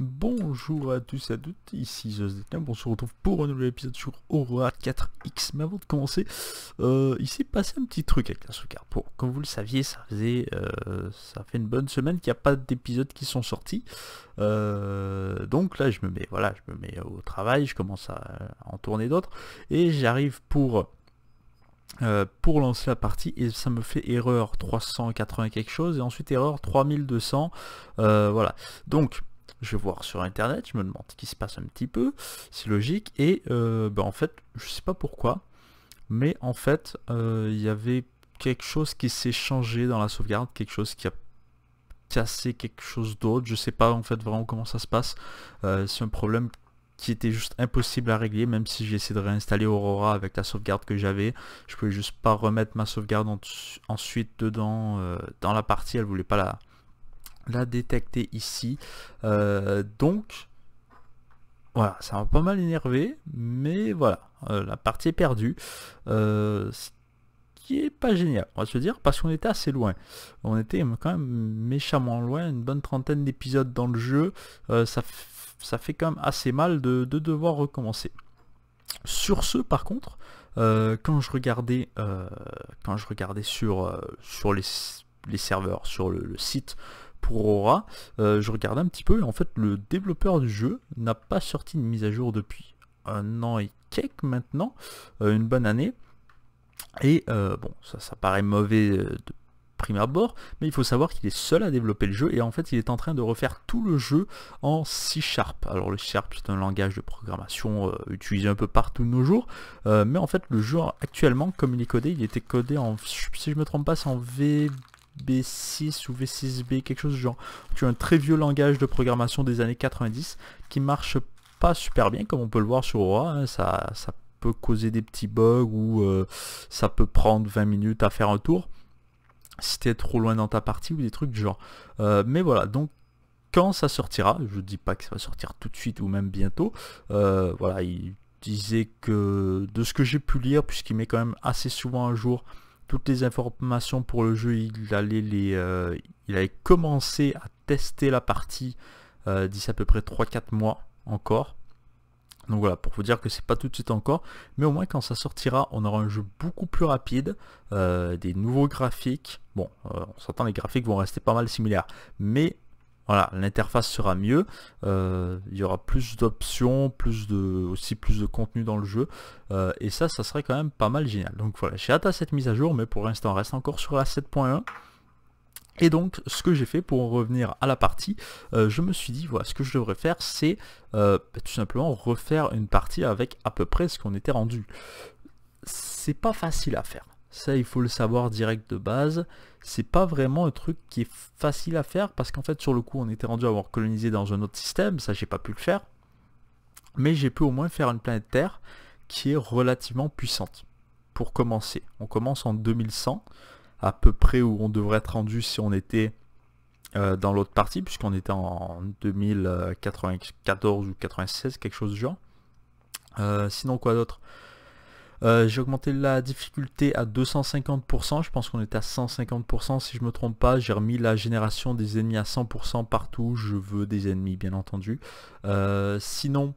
Bonjour à tous et à toutes, ici Zosdetlin, on se retrouve pour un nouvel épisode sur Aurora 4X. Mais avant de commencer, euh, il s'est passé un petit truc avec la soukart. comme vous le saviez, ça faisait euh, ça fait une bonne semaine qu'il n'y a pas d'épisodes qui sont sortis. Euh, donc là je me mets voilà, je me mets au travail, je commence à en tourner d'autres, et j'arrive pour pour lancer la partie et ça me fait erreur 380 quelque chose et ensuite erreur 3200 voilà donc je vais voir sur internet, je me demande ce qui se passe un petit peu, c'est logique, et euh, ben, en fait, je sais pas pourquoi, mais en fait, euh, il y avait quelque chose qui s'est changé dans la sauvegarde, quelque chose qui a cassé quelque chose d'autre, je sais pas en fait vraiment comment ça se passe, euh, c'est un problème qui était juste impossible à régler, même si j'ai essayé de réinstaller Aurora avec la sauvegarde que j'avais. Je pouvais juste pas remettre ma sauvegarde ensuite dedans, dans la partie, elle voulait pas la, la détecter ici. Euh, donc, voilà, ça m'a pas mal énervé, mais voilà, euh, la partie est perdue. Euh, ce qui est pas génial, on va se dire, parce qu'on était assez loin. On était quand même méchamment loin, une bonne trentaine d'épisodes dans le jeu. ça, ça fait quand même assez mal de, devoir recommencer. Sur ce, par contre, quand je regardais, quand je regardais sur, sur les, les serveurs, sur le site, pour Aura, euh, je regarde un petit peu et en fait le développeur du jeu n'a pas sorti de mise à jour depuis un an et quelques maintenant, euh, une bonne année. Et euh, bon, ça, ça paraît mauvais de prime abord, mais il faut savoir qu'il est seul à développer le jeu et en fait il est en train de refaire tout le jeu en C Sharp. Alors le C Sharp c'est un langage de programmation utilisé un peu partout de nos jours, mais en fait le jeu actuellement comme il est codé, il était codé en, si je me trompe pas, c'est en V B6 ou V6B, quelque chose du genre. Tu as un très vieux langage de programmation des années 90 qui marche pas super bien, comme on peut le voir sur Aura. Hein. ça, ça, peut causer des petits bugs ou euh, ça peut prendre 20 minutes à faire un tour si t'es trop loin dans ta partie ou des trucs du genre. Euh, mais voilà, donc quand ça sortira, je dis pas que ça va sortir tout de suite ou même bientôt, euh, voilà, il disait que de ce que j'ai pu lire, puisqu'il met quand même assez souvent un jour toutes les informations pour le jeu, il allait les, euh, il avait commencé à tester la partie euh, d'ici à peu près 3-4 mois encore. Donc voilà, pour vous dire que c'est pas tout de suite encore, mais au moins quand ça sortira, on aura un jeu beaucoup plus rapide, euh, des nouveaux graphiques. Bon, on s'entend les graphiques vont rester pas mal similaires, mais voilà, l'interface sera mieux, euh, il y aura plus d'options, plus de, aussi plus de contenu dans le jeu, euh, et ça, ça serait quand même pas mal génial. Donc voilà, j'ai hâte à cette mise à jour, mais pour l'instant, on reste encore sur la 7.1. Et donc, ce que j'ai fait pour revenir à la partie, euh, je me suis dit, voilà, ce que je devrais faire, c'est bah, tout simplement refaire une partie avec à peu près ce qu'on était rendu. C'est pas facile à faire. Ça, il faut le savoir direct de base. C'est pas vraiment un truc qui est facile à faire parce qu'en fait, sur le coup, on était rendu à avoir colonisé dans un autre système. Ça, j'ai pas pu le faire. Mais j'ai pu au moins faire une planète Terre qui est relativement puissante. Pour commencer, on commence en 2100, à peu près où on devrait être rendu si on était euh, dans l'autre partie, puisqu'on était en 2094 ou 96, quelque chose du genre. Euh, sinon, quoi d'autre euh, j'ai augmenté la difficulté à 250%, je pense qu'on était à 150% si je me trompe pas, j'ai remis la génération des ennemis à 100% partout, je veux des ennemis bien entendu. Euh, sinon,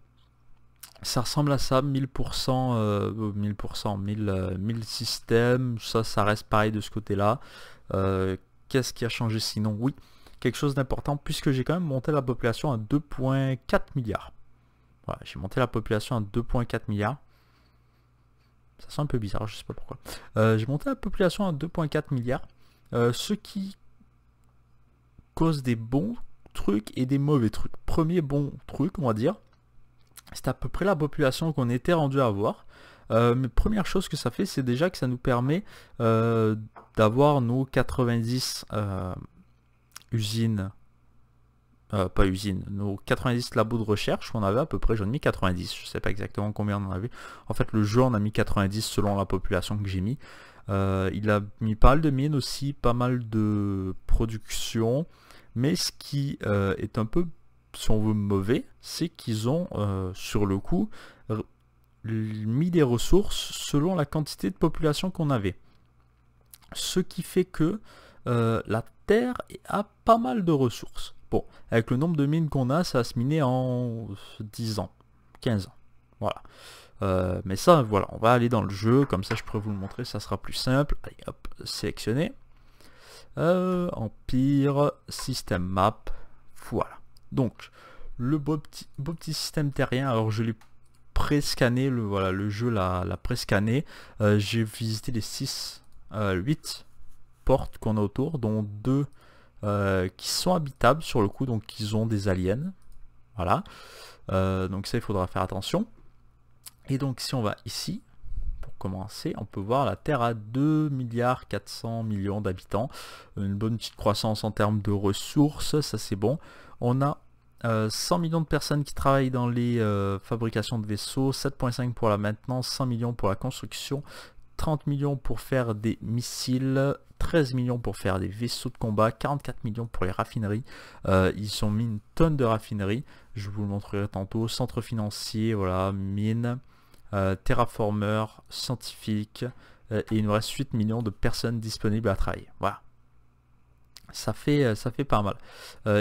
ça ressemble à ça, 1000%, 1000%, 1000, systèmes, ça, ça reste pareil de ce côté-là. Euh, qu'est-ce qui a changé sinon Oui, quelque chose d'important puisque j'ai quand même monté la population à 2.4 milliards. j'ai monté la population à 2.4 milliards. Ça sent un peu bizarre, je sais pas pourquoi. Euh, j'ai monté la population à 2,4 milliards, euh, ce qui cause des bons trucs et des mauvais trucs. Premier bon truc, on va dire, c'est à peu près la population qu'on était rendu à avoir. Euh, mais première chose que ça fait, c'est déjà que ça nous permet d'avoir nos 90 usines euh, pas usine, nos 90 labos de recherche, on avait à peu près, j'en ai mis 90, je sais pas exactement combien on en avait. En fait, le jeu, on a mis 90 selon la population que j'ai mis. Euh, il a mis pas mal de mines aussi, pas mal de production, mais ce qui euh, est un peu, si on veut, mauvais, c'est qu'ils ont, sur le coup, mis des ressources selon la quantité de population qu'on avait. Ce qui fait que la Terre a pas mal de ressources. Bon, avec le nombre de mines qu'on a, ça va se miner en 10 ans, 15 ans. Voilà. Euh, mais ça, voilà, on va aller dans le jeu, comme ça je pourrais vous le montrer, ça sera plus simple. Allez, hop, sélectionner. Euh, empire, système map, voilà. Donc, le beau petit, beau petit système terrien, alors je l'ai pré le, voilà, le jeu l'a, la pré euh, j'ai visité les 6, 8 portes qu'on a autour, dont 2... Euh, qui sont habitables sur le coup, donc ils ont des aliens. Voilà. Euh, donc ça, il faudra faire attention. Et donc si on va ici, pour commencer, on peut voir la Terre a 2 milliards 400 millions d'habitants. Une bonne petite croissance en termes de ressources, ça c'est bon. On a 100 euh, millions de personnes qui travaillent dans les fabrications de vaisseaux, 7.5 pour la maintenance, 100 millions pour la construction, 30 millions pour faire des missiles, 13 millions pour faire des vaisseaux de combat, 44 millions pour les raffineries. Euh, ils ont mis une tonne de raffineries, je vous le montrerai tantôt. Centre financier, voilà, mine, euh, terraformer, scientifique, euh, et il nous reste 8 millions de personnes disponibles à travailler. Voilà. Ça fait, euh, ça fait pas mal.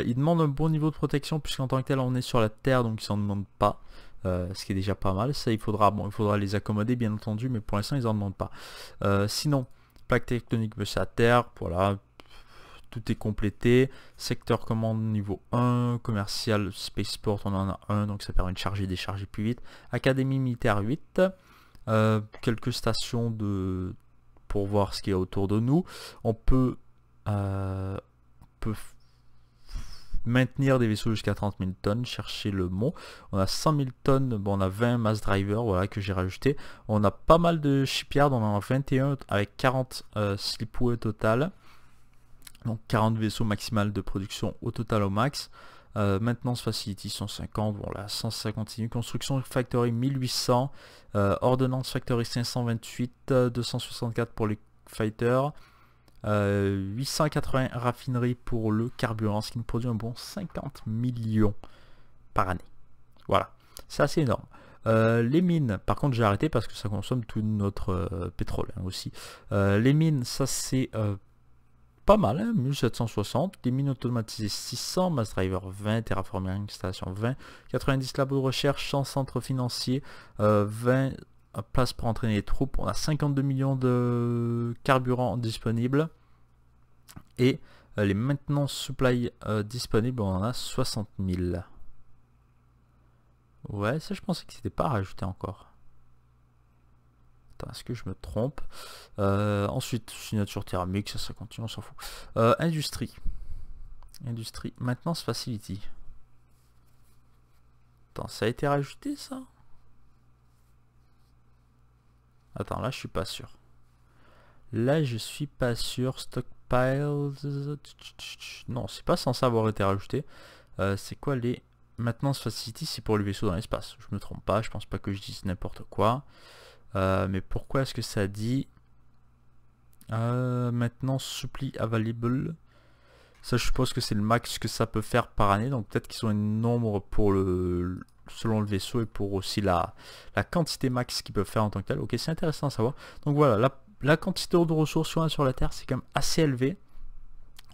ils demandent un bon niveau de protection puisqu'en tant que tel on est sur la Terre donc ils s'en demandent pas. Euh, ce qui est déjà pas mal. Ça, il faudra, bon, il faudra les accommoder, bien entendu, mais pour l'instant, ils en demandent pas. Euh, sinon, plaque tectonique veut à terre, voilà, tout est complété. Secteur commande niveau 1, commercial, spaceport, on en a un, donc ça permet de charger décharger plus vite. Académie militaire 8, euh, quelques stations de pour voir ce qu'il y a autour de nous. On peut, on peut maintenir des vaisseaux jusqu'à 30 000 tonnes, chercher le mot. On a 100 000 tonnes, bon, on a 20 mass drivers voilà, que j'ai rajouté. On a pas mal de shipyards, on en a 21 avec 40 euh, au total. Donc 40 vaisseaux maximal de production au total au max. Euh, maintenance facility 150, bon là 150 construction factory 1800, euh, ordonnance factory 528, 264 euh, pour les fighters, 880 euh, raffineries pour le carburant, ce qui nous produit un bon 50 millions par année. Voilà, c'est assez énorme. Euh, les mines, par contre j'ai arrêté parce que ça consomme tout notre euh, pétrole hein, aussi. les mines, ça c'est pas mal, 1760. Hein, les mines automatisées 600, Mass Driver 20, Terraforming Installation 20, 90 labos de recherche, 100 centres financiers, 20 place pour entraîner les troupes. On a 52 millions de carburant disponible Et euh, les maintenance supply disponible, euh, disponibles, on en a 60 000. Ouais, ça je pensais que c'était pas rajouté encore. est-ce que je me trompe euh, Ensuite, signature thermique, ça, ça continue, on s'en fout. industrie. Industrie, maintenance facility. Attends, ça a été rajouté ça Attends, là, je suis pas sûr. Là, je suis pas sûr. Stockpiles... Non, c'est pas censé avoir été rajouté. Euh, c'est quoi les... Maintenance Facility, c'est pour les vaisseaux dans l'espace. Je me trompe pas, je pense pas que je dise n'importe quoi. Euh, mais pourquoi est-ce que ça dit... Euh, maintenance Supply Available ça, je suppose que c'est le max que ça peut faire par année. Donc, peut-être qu'ils ont un nombre pour le, selon le vaisseau et pour aussi la, la quantité max qu'ils peuvent faire en tant que tel. Ok, c'est intéressant à savoir. Donc voilà, la, la quantité de ressources sur la Terre, c'est quand même assez élevé.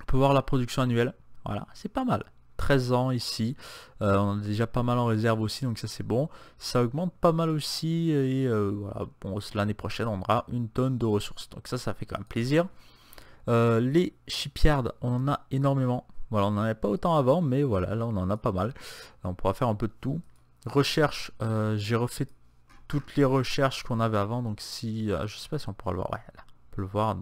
On peut voir la production annuelle. Voilà, c'est pas mal. 13 ans ici. Euh, on a déjà pas mal en réserve aussi, donc ça c'est bon. Ça augmente pas mal aussi. Et euh, voilà, bon, l'année prochaine, on aura une tonne de ressources. Donc ça, ça fait quand même plaisir. Euh, les shipyards, on en a énormément. Voilà, on n'en avait pas autant avant, mais voilà, là on en a pas mal. On pourra faire un peu de tout. Recherche, euh, j'ai refait toutes les recherches qu'on avait avant, donc si... Euh, je sais pas si on pourra le voir, on peut le voir.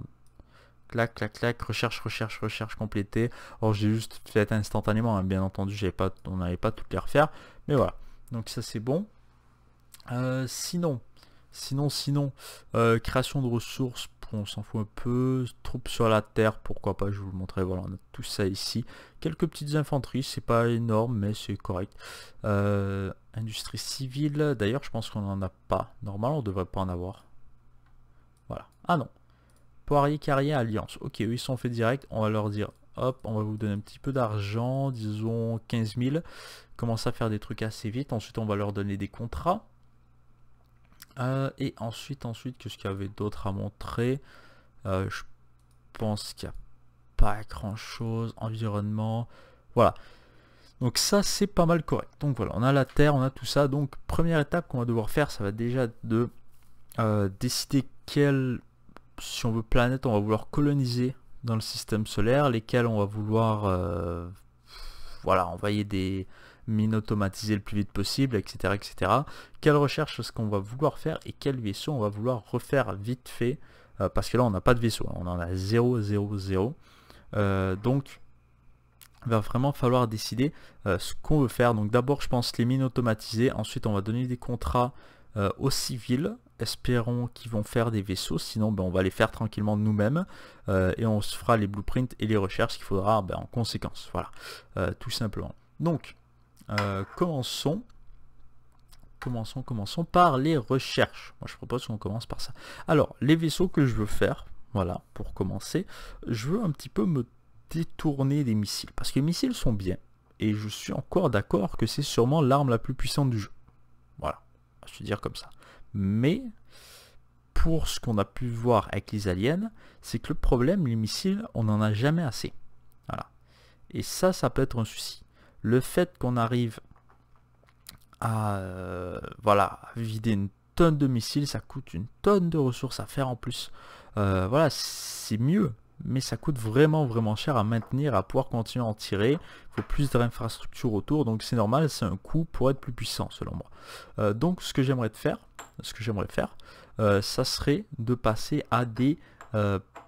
Clac, clac, clac, recherche, recherche, recherche complétée. Or j'ai juste fait instantanément, hein, bien entendu, pas, on n'avait pas toutes les refaire, mais voilà. Donc ça c'est bon. Euh, sinon, sinon, sinon, création de ressources on s'en fout un peu. Troupes sur la terre, pourquoi pas, je vous le montrerai. Voilà, on a tout ça ici. Quelques petites infanteries, c'est pas énorme, mais c'est correct. Euh, industrie civile, d'ailleurs, je pense qu'on n'en a pas. Normal, on devrait pas en avoir. Voilà. Ah non. Poirier, carrière, Alliance. Ok, eux, ils sont faits direct. On va leur dire, hop, on va vous donner un petit peu d'argent, disons 15 000. Commence à faire des trucs assez vite. Ensuite, on va leur donner des contrats. Euh, et ensuite, ensuite, qu'est-ce qu'il y avait d'autre à montrer euh, Je pense qu'il n'y a pas grand-chose. Environnement, voilà. Donc ça, c'est pas mal correct. Donc voilà, on a la terre, on a tout ça. Donc première étape qu'on va devoir faire, ça va déjà de euh, décider quelle, si on veut, planète on va vouloir coloniser dans le système solaire, lesquelles on va vouloir, voilà, envoyer des, mine automatisée le plus vite possible, etc. etc. Quelle recherche est-ce qu'on va vouloir faire et quel vaisseau on va vouloir refaire vite fait, euh, parce que là on n'a pas de vaisseau, hein, on en a 0, 0, 0. donc il va vraiment falloir décider euh, ce qu'on veut faire. Donc d'abord je pense les mines automatisées, ensuite on va donner des contrats euh, aux civils, espérons qu'ils vont faire des vaisseaux, sinon ben, on va les faire tranquillement nous-mêmes et on se fera les blueprints et les recherches qu'il faudra ben, en conséquence, voilà, tout simplement. Donc, euh, commençons. Commençons, commençons par les recherches. Moi, je propose qu'on commence par ça. Alors, les vaisseaux que je veux faire, voilà, pour commencer, je veux un petit peu me détourner des missiles. Parce que les missiles sont bien, et je suis encore d'accord que c'est sûrement l'arme la plus puissante du jeu. Voilà, je vais dire comme ça. Mais, pour ce qu'on a pu voir avec les aliens, c'est que le problème, les missiles, on n'en a jamais assez. Voilà. Et ça, ça peut être un souci le fait qu'on arrive à euh, voilà, vider une tonne de missiles, ça coûte une tonne de ressources à faire en plus. Euh, voilà, c'est mieux, mais ça coûte vraiment vraiment cher à maintenir, à pouvoir continuer à en tirer. Il faut plus d'infrastructures autour, donc c'est normal, c'est un coût pour être plus puissant selon moi. Euh, donc ce que j'aimerais faire, ce que j'aimerais faire, ça serait de passer à des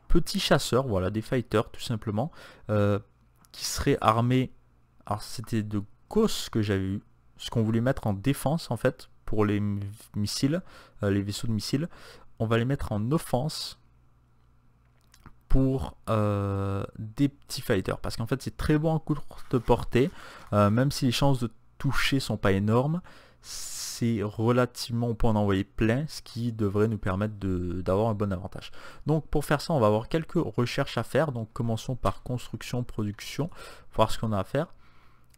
petits chasseurs, voilà, des fighters tout simplement, qui seraient armés alors c'était de cause que j'avais eu, ce qu'on voulait mettre en défense en fait pour les missiles, euh, les vaisseaux de missiles, on va les mettre en offense pour euh, des petits fighters parce qu'en fait c'est très bon en courte portée euh, même si les chances de toucher sont pas énormes c'est relativement on peut en envoyer plein ce qui devrait nous permettre d'avoir un bon avantage donc pour faire ça on va avoir quelques recherches à faire donc commençons par construction production voir ce qu'on a à faire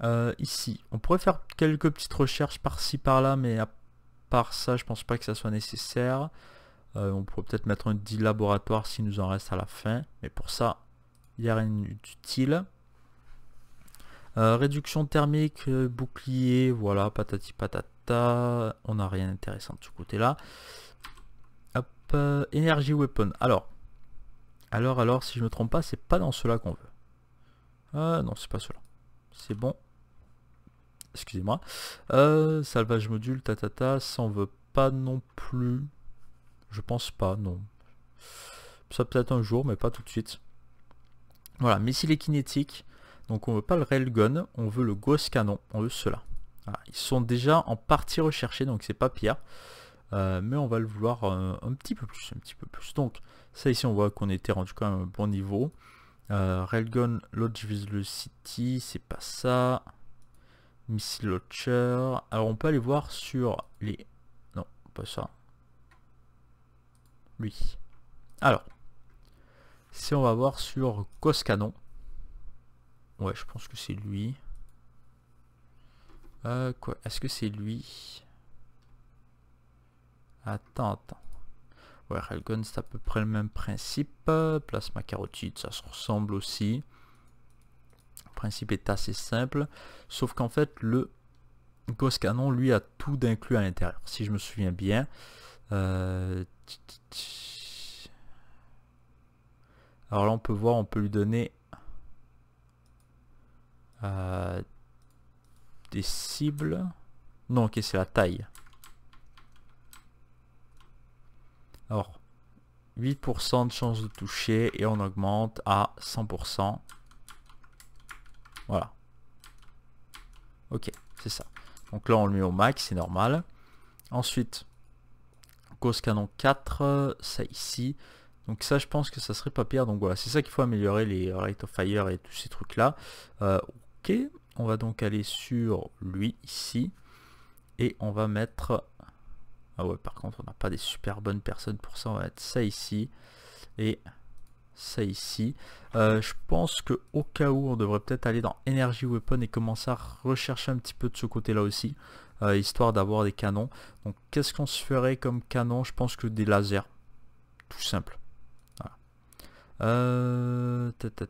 euh, ici, on pourrait faire quelques petites recherches par-ci par-là, mais à part ça, je pense pas que ça soit nécessaire. Euh, on pourrait peut-être mettre un 10 laboratoire s'il nous en reste à la fin, mais pour ça, il n'y a rien d'utile. Euh, réduction thermique, bouclier, voilà, patati patata, on n'a rien d'intéressant de ce côté-là. Hop, énergie weapon, alors, alors, alors, si je me trompe pas, c'est pas dans cela qu'on veut. non, c'est pas cela. C'est bon excusez-moi. Euh, salvage module, tatata, ça on veut pas non plus. Je pense pas, non. Ça peut-être un jour, mais pas tout de suite. Voilà, missile et kinétique, donc on veut pas le railgun, on veut le Ghost canon, on veut cela. ils sont déjà en partie recherchés, donc c'est pas pire. Euh, mais on va le vouloir euh, un petit peu plus, un petit peu plus. Donc ça ici on voit qu'on était rendu quand même à un bon niveau. Euh, Railgun Lodge City, c'est pas ça. Miss Launcher. Alors on peut aller voir sur les... Non, pas ça. Lui. Alors. Si on va voir sur Coscanon. Ouais, je pense que c'est lui. Euh, quoi Est-ce que c'est lui Attends, attends. Ouais, Railgun, c'est à peu près le même principe. Plasma carotide, ça se ressemble aussi principe est assez simple, sauf qu'en fait le Ghost Canon lui a tout d'inclus à l'intérieur, si je me souviens bien. Euh, Alors là on peut voir, on peut lui donner euh, des cibles. Non, ok, c'est la taille. Alors, 8% de chance de toucher et on augmente à 100%. Voilà. Ok, c'est ça. Donc là, on le met au max, c'est normal. Ensuite, cause canon 4, ça ici. Donc ça, je pense que ça serait pas pire. Donc voilà, c'est ça qu'il faut améliorer, les Rate of Fire et tous ces trucs-là. Euh, ok, on va donc aller sur lui ici. Et on va mettre... Ah ouais, par contre, on n'a pas des super bonnes personnes pour ça. On va mettre ça ici. Et ça ici. Euh, je pense que au cas où on devrait peut-être aller dans Energy Weapon et commencer à rechercher un petit peu de ce côté-là aussi, euh, histoire d'avoir des canons. Donc qu'est-ce qu'on se ferait comme canon Je pense que des lasers, tout simple. Voilà. Euh, ta ta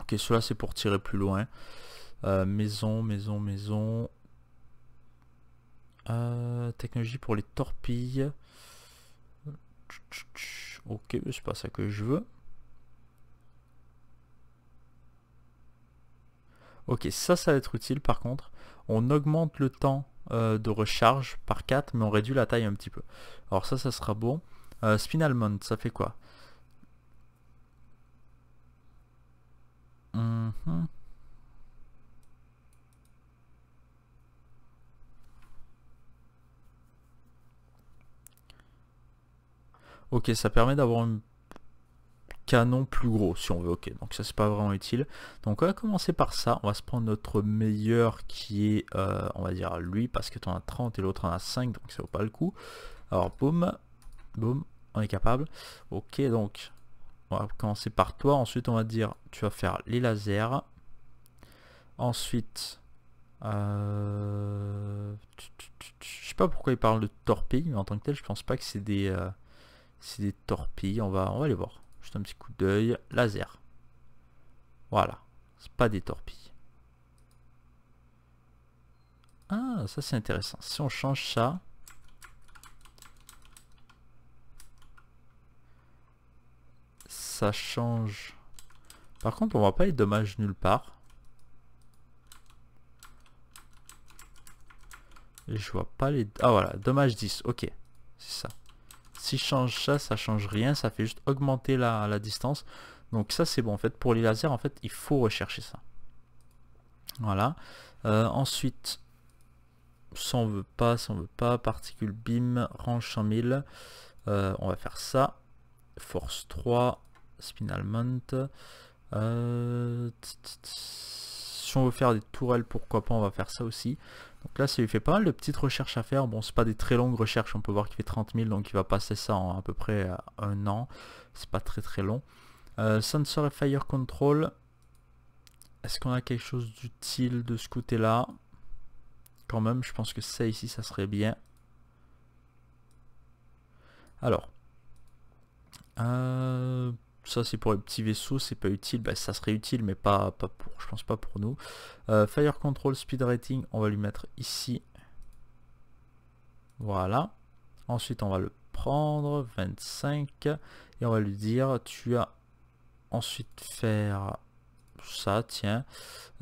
Ok, cela c'est pour tirer plus loin. Euh, maison, maison, maison. technologie pour les torpilles. Ok, c'est pas ça que je veux. Ok, ça, ça va être utile par contre. On augmente le temps euh, de recharge par 4, mais on réduit la taille un petit peu. Alors ça, ça sera bon. Euh, Spinal Mount, ça fait quoi mhm. Ok, ça permet d'avoir un canon plus gros si on veut. Ok, donc ça c'est pas vraiment utile. Donc on va commencer par ça. On va se prendre notre meilleur qui est, euh, on va dire lui, parce que tu en as 30 et l'autre en a 5, donc ça vaut pas le coup. Alors boum, boum, on est capable. Ok, donc on va commencer par toi. Ensuite on va dire, tu vas faire les lasers. Ensuite, euh... je sais pas pourquoi il parle de torpille, mais en tant que tel, je pense pas que c'est des... Euh, c'est des torpilles. On va, on va les voir. Juste un petit coup d'œil. Laser. Voilà. C'est pas des torpilles. Ah, ça c'est intéressant. Si on change ça... Ça change... Par contre, on voit pas les dommages nulle part. Et je vois pas les... Ah voilà, dommage 10, ok. C'est ça. Si je change ça, ça change rien, ça fait juste augmenter la, distance. Donc ça c'est bon en fait, pour les lasers en fait il faut rechercher ça. Voilà. Euh, ensuite, ça on veut pas, ça on veut pas, particule bim range en mille. Euh, on va faire ça. Force 3, spinal mount. si on veut faire des tourelles, pourquoi pas, on va faire ça aussi. Donc là, ça lui fait pas mal de petites recherches à faire. Bon, c'est pas des très longues recherches, on peut voir qu'il fait 30 000, donc il va passer ça en à peu près euh, un an. C'est pas très très long. Euh, sensor et Fire Control. Est-ce qu'on a quelque chose d'utile de ce côté-là Quand même, je pense que ça ici, ça serait bien. Alors, euh, ça c'est pour les petits vaisseaux, c'est pas utile, bah, ça serait utile mais pas, pas pour, je pense pas pour nous. Euh, fire Control Speed Rating, on va lui mettre ici. Voilà. Ensuite on va le prendre, 25, et on va lui dire tu as ensuite faire ça, tiens.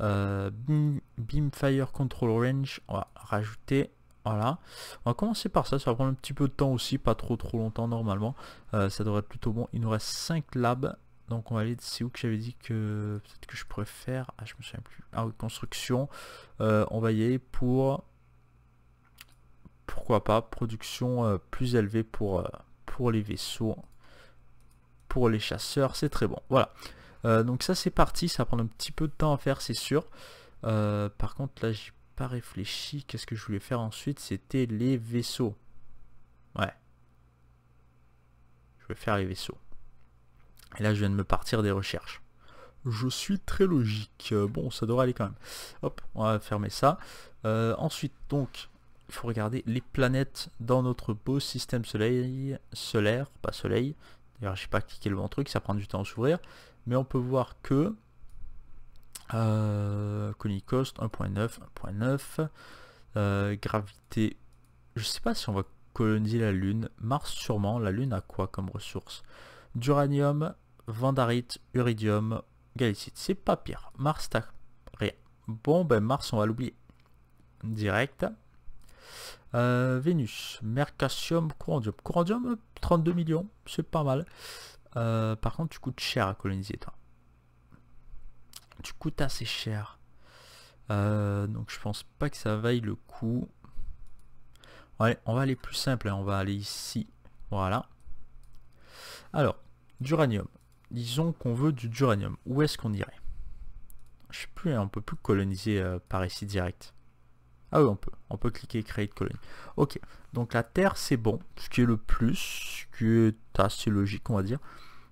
Euh, beam Fire Control Range, on va rajouter voilà, on va commencer par ça, ça va prendre un petit peu de temps aussi, pas trop trop longtemps normalement, euh, ça devrait être plutôt bon. Il nous reste 5 labs, donc on va aller, c'est où que j'avais dit que peut-être que je pourrais faire, ah je me souviens plus, ah oui, construction, euh, on va y aller pour, pourquoi pas, production euh, plus élevée pour, pour les vaisseaux, pour les chasseurs, c'est très bon, voilà. donc ça c'est parti, ça va prendre un petit peu de temps à faire c'est sûr, par contre là j'ai réfléchi. Qu'est-ce que je voulais faire ensuite C'était les vaisseaux. Ouais. Je vais faire les vaisseaux. Et là, je viens de me partir des recherches. Je suis très logique. Euh, bon, ça devrait aller quand même. Hop, on va fermer ça. Euh, ensuite, donc, il faut regarder les planètes dans notre beau système soleil, solaire, pas soleil. D'ailleurs, j'ai pas cliqué le bon truc, ça prend du temps à s'ouvrir. Mais on peut voir que euh, Cost 1.9, 1.9. gravité, je sais pas si on va coloniser la Lune. Mars sûrement, la Lune a quoi comme ressources D'uranium, vandarite, uridium, galicite. C'est pas pire. Mars t'as rien. Bon ben Mars on va l'oublier. Direct. Euh, Vénus, Mercatium, Corandium. 32 euh, millions, c'est pas mal. Euh, par contre, tu coûtes cher à coloniser, toi tu coûtes assez cher. Euh, donc je pense pas que ça vaille le coup. Ouais, on va aller plus simple, hein. on va aller ici. Voilà. Alors, d'uranium. Disons qu'on veut du duranium. Où est-ce qu'on irait Je sais plus, hein. on peut plus coloniser euh, par ici direct. Ah oui, on peut. On peut cliquer créer de colonie. Ok, donc la terre c'est bon, ce qui est le plus, ce qui est assez logique on va dire.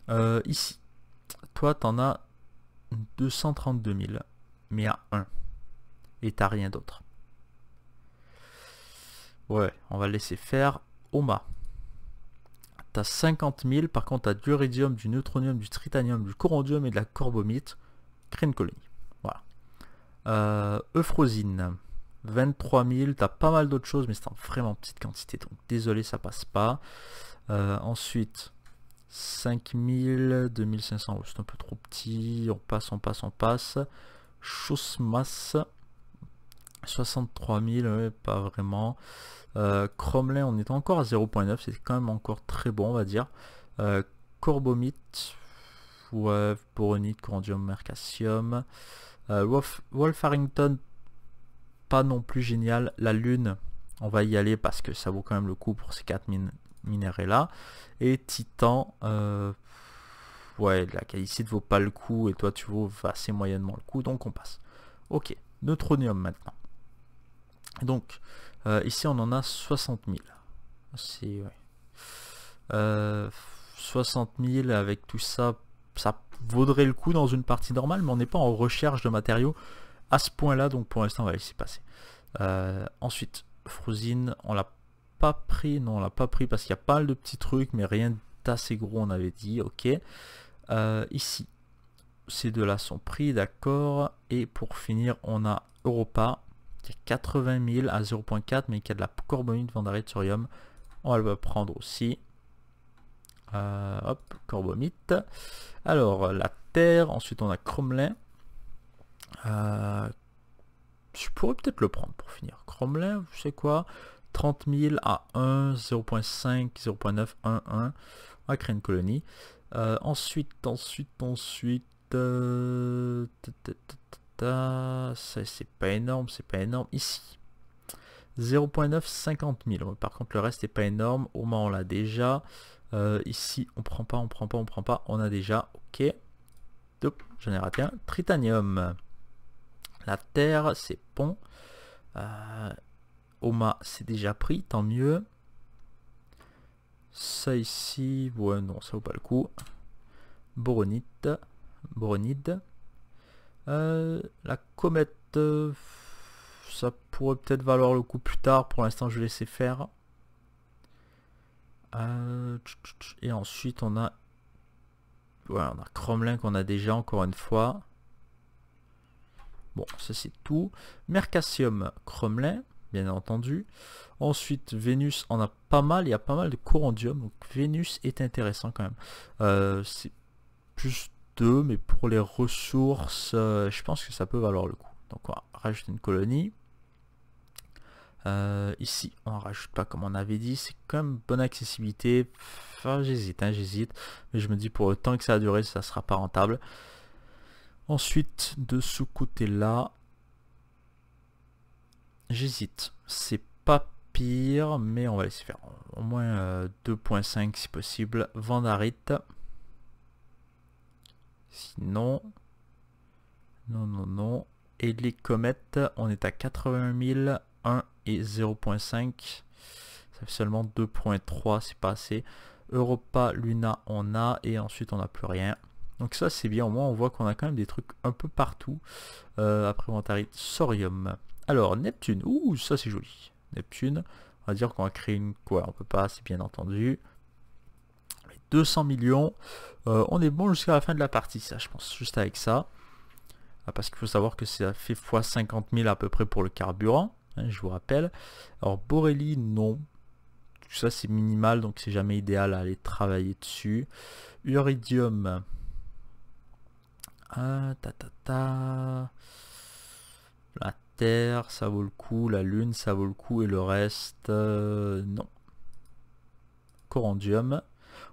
Euh, ici, toi tu en as 232 000, mais à 1. Et t'as rien d'autre. Ouais, on va laisser faire Oma. T'as 50 000, par contre t'as du du neutronium, du tritanium, du corondium et de la corbomite. Crée une colonie. Voilà. Euh, euphrosine, 23 000. T'as pas mal d'autres choses, mais c'est en vraiment petite quantité, donc désolé, ça passe pas. Euh, ensuite, 5000, 2500, c'est un peu trop petit, on passe, on passe, on passe. masse 63.000, pas vraiment. Euh, on est encore à 0.9, c'est quand même encore très bon, on va dire. Euh, Corbomite, ouais, Boronite, Corandium, Mercassium. Euh, Wolf, Harrington, pas non plus génial. La Lune, on va y aller parce que ça vaut quand même le coup pour ces 4000 là Et Titan, euh, ouais, la qualité vaut pas le coup, et toi tu vaux assez moyennement le coup, donc on passe. Ok, Neutronium maintenant. Donc, euh, ici on en a 60 000. C'est, 60 000 euh, avec tout ça, ça vaudrait le coup dans une partie normale, mais on n'est pas en recherche de matériaux à ce point-là, donc pour l'instant on va laisser passer. ensuite, frusine on l'a pas pris, non on l'a pas pris parce qu'il y a pas mal de petits trucs, mais rien d'assez gros on avait dit, ok. Euh, ici, ces deux-là sont pris, d'accord. Et pour finir, on a Europa, qui a 80 000 à 0.4, mais qui a de la corbonite van' On va le prendre aussi. Euh, hop, corbomite. Alors, la terre, ensuite on a cromelin euh, je pourrais peut-être le prendre pour finir. cromelin je sais quoi 30 000 à 1, 0.5, 0.9, 1, 1. On va créer une colonie. ensuite, ensuite, ensuite... Euh, ça, c'est pas énorme, c'est pas énorme. Ici, 0.9, 50 000. Par contre, le reste n'est pas énorme. Au moins, on l'a déjà. Euh, ici, on prend pas, on prend pas, on prend pas. On a déjà. Ok. J'en ai raté un. Tritanium. La terre, c'est pont. Euh, Oma, c'est déjà pris, tant mieux. Ça ici, bon, non, ça vaut pas le coup. Boronite, boronide. Euh, la comète, euh, ça pourrait peut-être valoir le coup plus tard. Pour l'instant, je vais laisser faire. Euh, et ensuite, on a... Voilà, on a Cromlin qu'on a déjà, encore une fois. Bon, ça c'est tout. Mercassium Kremlin bien entendu. Ensuite, Vénus on a pas mal, il y a pas mal de corandium, donc Vénus est intéressant quand même. Euh, c'est plus 2, mais pour les ressources, euh, je pense que ça peut valoir le coup. Donc on va rajouter une colonie. Euh, ici, on ne rajoute pas comme on avait dit, c'est quand même bonne accessibilité. Enfin, j'hésite, hein, j'hésite, mais je me dis pour autant que ça a duré, ça sera pas rentable. Ensuite, de ce côté-là, J'hésite. C'est pas pire, mais on va laisser faire. Au moins 2.5 euh, si possible. Vandarit. Sinon... Non, non, non. Et les comètes, on est à 80 000, 1 et 0.5. Ça fait seulement 2.3, c'est pas assez. Europa, Luna, on a, et ensuite on n'a plus rien. Donc ça c'est bien, au moins on voit qu'on a quand même des trucs un peu partout. Euh, après Vantarit, Sorium. Alors, Neptune. Ouh, ça c'est joli. Neptune. On va dire qu'on va créer une... Quoi On peut pas, c'est bien entendu. 200 millions. Euh, on est bon jusqu'à la fin de la partie, ça, je pense, juste avec ça. Ah, parce qu'il faut savoir que ça fait x 50 000 à peu près pour le carburant, hein, je vous rappelle. Alors, Borelli, non. Tout ça, c'est minimal, donc c'est jamais idéal à aller travailler dessus. Uridium. Ah, ta ta ta. Terre, ça vaut le coup, la Lune, ça vaut le coup, et le reste, euh, non. Corandium.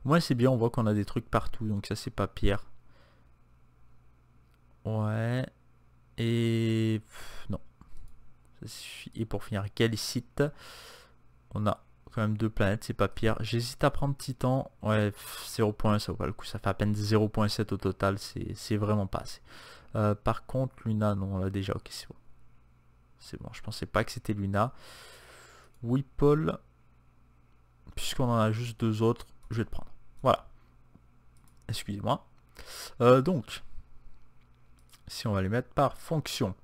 Moi, c'est bien, on voit qu'on a des trucs partout, donc ça c'est pas pire. Ouais. Et... non. Et pour finir, site On a quand même deux planètes, c'est pas pire. J'hésite à prendre Titan. Ouais, 0.1, ça vaut pas le coup. Ça fait à peine 0.7 au total, c'est vraiment pas assez. Euh, par contre, Luna, non, on l'a déjà, ok, c'est bon. C'est bon, je pensais pas que c'était Luna. Paul Puisqu'on en a juste deux autres, je vais te prendre. Voilà. Excusez-moi. Euh, donc, si on va les mettre par fonction.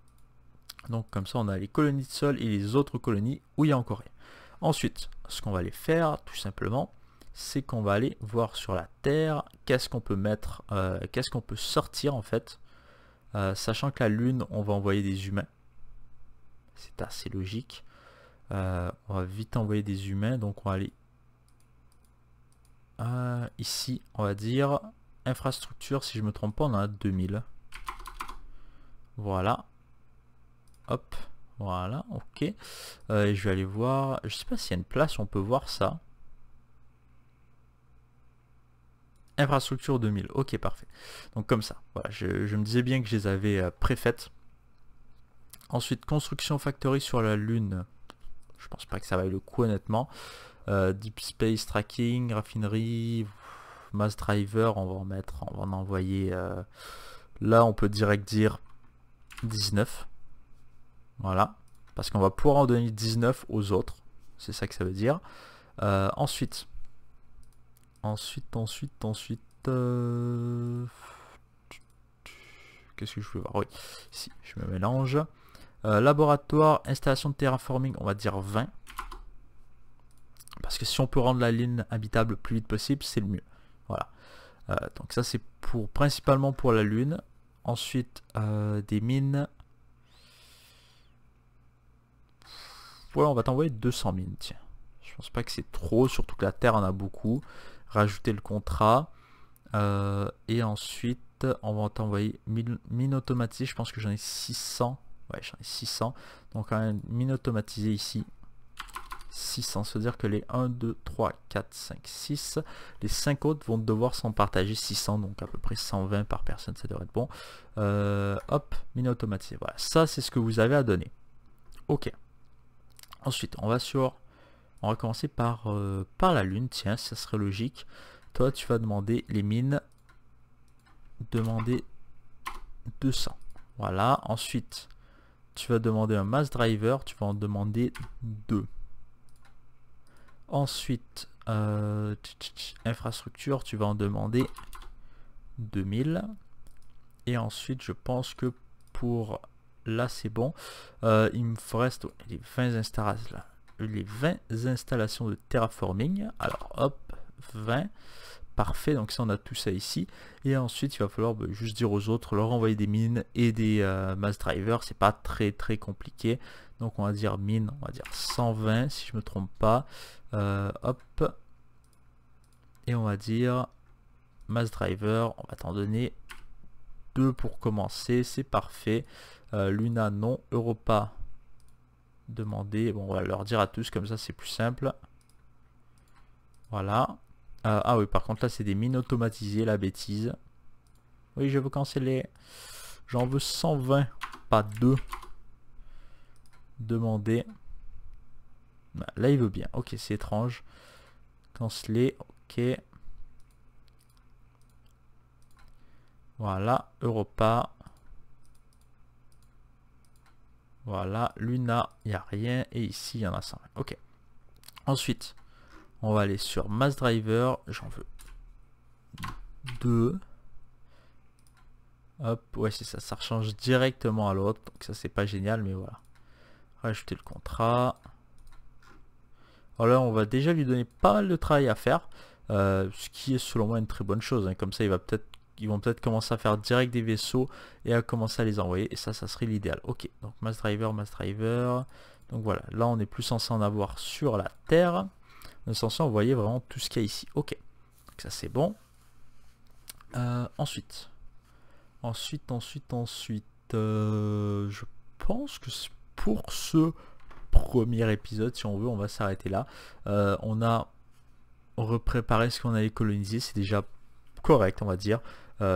Donc comme ça, on a les colonies de sol et les autres colonies où il y a encore rien. Ensuite, ce qu'on va aller faire, tout simplement, c'est qu'on va aller voir sur la Terre qu'est-ce qu'on peut mettre, euh, qu'est-ce qu'on peut sortir en fait. Euh, sachant que la Lune, on va envoyer des humains. C'est assez logique. Euh, on va vite envoyer des humains, donc on va aller euh, ici, on va dire infrastructure, si je me trompe pas, on en a 2000. Voilà. Hop, voilà, ok. Euh, et je vais aller voir, je sais pas s'il y a une place où on peut voir ça. Infrastructure 2000, ok parfait. Donc comme ça, je, je me disais bien que je les avais préfaites. Ensuite, Construction Factory sur la Lune. Je pense pas que ça vaille le coup honnêtement. Euh, Deep Space Tracking, Raffinerie, Mass Driver, on va en mettre, on va en envoyer. Euh, là, on peut direct dire 19. Voilà. Parce qu'on va pouvoir en donner 19 aux autres. C'est ça que ça veut dire. Euh, ensuite. Ensuite, ensuite, ensuite. Qu'est-ce que je peux voir Oui, si je me mélange. Euh, laboratoire, installation de terraforming, on va dire 20. Parce que si on peut rendre la lune habitable plus vite possible, c'est le mieux. Voilà. Euh, donc ça c'est pour principalement pour la lune. Ensuite, euh, des mines. Ouais, on va t'envoyer 200 mines, tiens. Je pense pas que c'est trop, surtout que la Terre en a beaucoup. Rajouter le contrat. et ensuite, on va t'envoyer mine automatique. Je pense que j'en ai 600 j'en ai 600. Donc un mine automatisé ici. 600, se dire que les 1, 2, 3, 4, 5, 6, les 5 autres vont devoir s'en partager 600, donc à peu près 120 par personne, ça devrait être bon. Euh, hop, mine automatisée, voilà, ça c'est ce que vous avez à donner. Ok, ensuite on va sur, on va commencer par, euh, par la lune, tiens, ça serait logique. Toi tu vas demander les mines, demander 200, voilà, ensuite tu vas demander un mass driver, tu vas en demander 2. Ensuite, euh, infrastructure, tu vas en demander 2000. Et ensuite, je pense que pour là, c'est bon. Euh, il me reste les 20 installations les 20 installations de terraforming. Alors hop, 20. Parfait, donc ça on a tout ça ici. Et ensuite il va falloir bah, juste dire aux autres, leur envoyer des mines et des euh, mass drivers, c'est pas très très compliqué. Donc on va dire mine, on va dire 120 si je me trompe pas. Euh, hop. Et on va dire mass driver, on va t'en donner deux pour commencer, c'est parfait. Euh, Luna non, Europa demander, bon on va leur dire à tous comme ça c'est plus simple. Voilà, euh, ah oui, par contre là c'est des mines automatisées, la bêtise. Oui, je veux canceller. J'en veux 120, pas 2. Demander. Bah, là il veut bien, ok c'est étrange. Canceller, ok. Voilà, Europa. Voilà, Luna, il n'y a rien. Et ici, il y en a 120. Ok. Ensuite, on va aller sur Mass Driver, j'en veux deux, Hop, ouais c'est ça, ça rechange directement à l'autre, donc ça c'est pas génial, mais voilà. Rajouter le contrat. Alors là, on va déjà lui donner pas mal de travail à faire, euh, ce qui est selon moi une très bonne chose. Hein. Comme ça, il va peut-être ils vont peut-être commencer à faire direct des vaisseaux et à commencer à les envoyer et ça ça serait l'idéal ok donc mass driver mass driver donc voilà là on est plus censé en avoir sur la terre on vous voyez voyez vraiment tout ce qu'il y a ici. Ok, donc ça c'est bon. Euh, ensuite, ensuite, ensuite, ensuite, euh, je pense que pour ce premier épisode, si on veut, on va s'arrêter là. Euh, on a repréparé ce qu'on allait coloniser, c'est déjà correct, on va dire.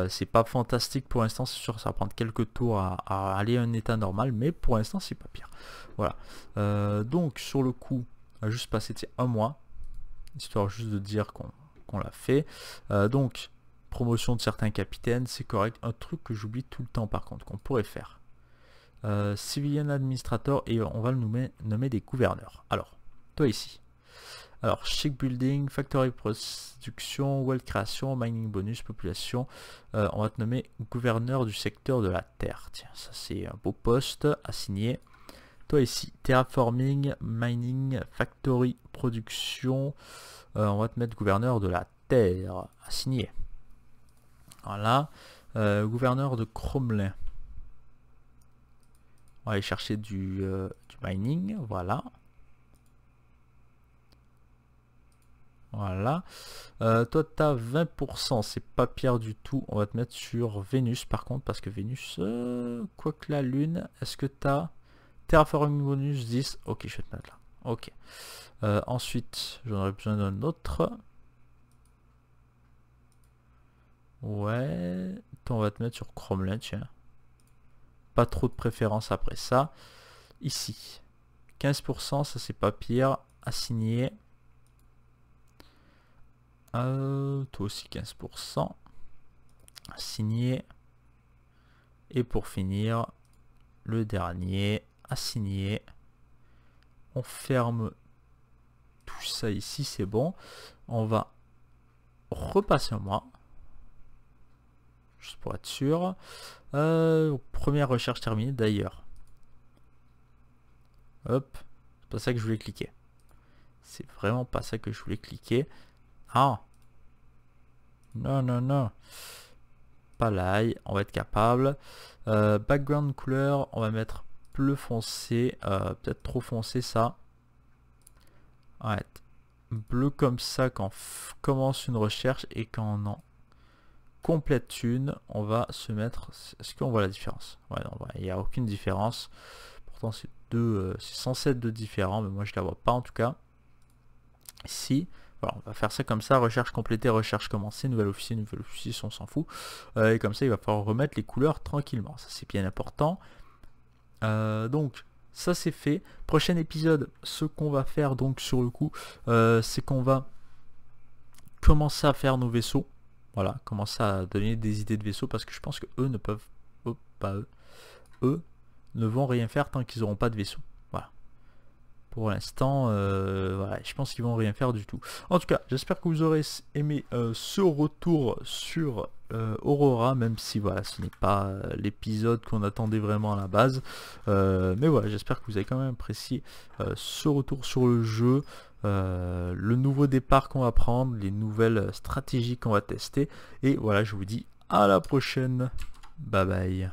c'est pas fantastique pour l'instant, c'est sûr, ça va prendre quelques tours à, aller à un état normal, mais pour l'instant, c'est pas pire. Voilà. donc, sur le coup, on va juste passer un mois histoire juste de dire qu'on l'a fait. Euh, donc, promotion de certains capitaines, c'est correct. Un truc que j'oublie tout le temps par contre, qu'on pourrait faire. Euh, civilian administrator et on va le nommer, des gouverneurs. Alors, toi ici. Alors, chic building, factory production, wealth création, mining bonus, population. Euh, on va te nommer gouverneur du secteur de la terre. Tiens, ça c'est un beau poste à signer. Toi ici, terraforming, mining, factory, production. Euh, on va te mettre gouverneur de la terre. assigné. Voilà. Euh, gouverneur de Cromlin. On va aller chercher du, euh, mining. Voilà. Voilà. Toi, toi, as 20%. C'est pas pire du tout. On va te mettre sur Vénus, par contre, parce que Vénus... quoi que la Lune, est-ce que tu as... Terraforming bonus 10. Ok, je vais te mettre là. Ok. Euh, ensuite, j'en aurais besoin d'un autre. Ouais. on va te mettre sur Chromelin, tiens. Pas trop de préférence après ça. Ici. 15%, ça c'est pas pire. Assigné. Euh, toi aussi 15%. Assigné. Et pour finir, le dernier assigné. On ferme tout ça ici, c'est bon. On va repasser au mois. Juste pour être sûr. Euh, première recherche terminée d'ailleurs. Hop, c'est pas ça que je voulais cliquer. C'est vraiment pas ça que je voulais cliquer. Ah Non, non, non. Pas l'ail, on va être capable. Euh, background couleur, on va mettre bleu foncé, euh, peut-être trop foncé ça. bleu comme ça quand commence une recherche et quand on en complète une, on va se mettre... Est-ce qu'on voit la différence Ouais, bah, il n'y a aucune différence. Pourtant, c'est deux, euh, c'est censé être deux différents, mais moi je la vois pas en tout cas. Si, on va faire ça comme ça, recherche complétée, recherche commencée, nouvelle officier, nouvelle officier, on s'en fout. Euh, et comme ça, il va falloir remettre les couleurs tranquillement. Ça, c'est bien important. Euh, donc, ça c'est fait. Prochain épisode, ce qu'on va faire donc sur le coup, euh, c'est qu'on va commencer à faire nos vaisseaux. Voilà, commencer à donner des idées de vaisseaux parce que je pense que eux ne peuvent, oh, pas eux, ne vont rien faire tant qu'ils n'auront pas de vaisseau pour l'instant, euh, je pense qu'ils vont rien faire du tout. En tout cas, j'espère que vous aurez aimé euh, ce retour sur euh, Aurora, même si voilà, ce n'est pas l'épisode qu'on attendait vraiment à la base. mais voilà, j'espère que vous avez quand même apprécié ce retour sur le jeu. le nouveau départ qu'on va prendre, les nouvelles stratégies qu'on va tester. Et voilà, je vous dis à la prochaine. Bye bye.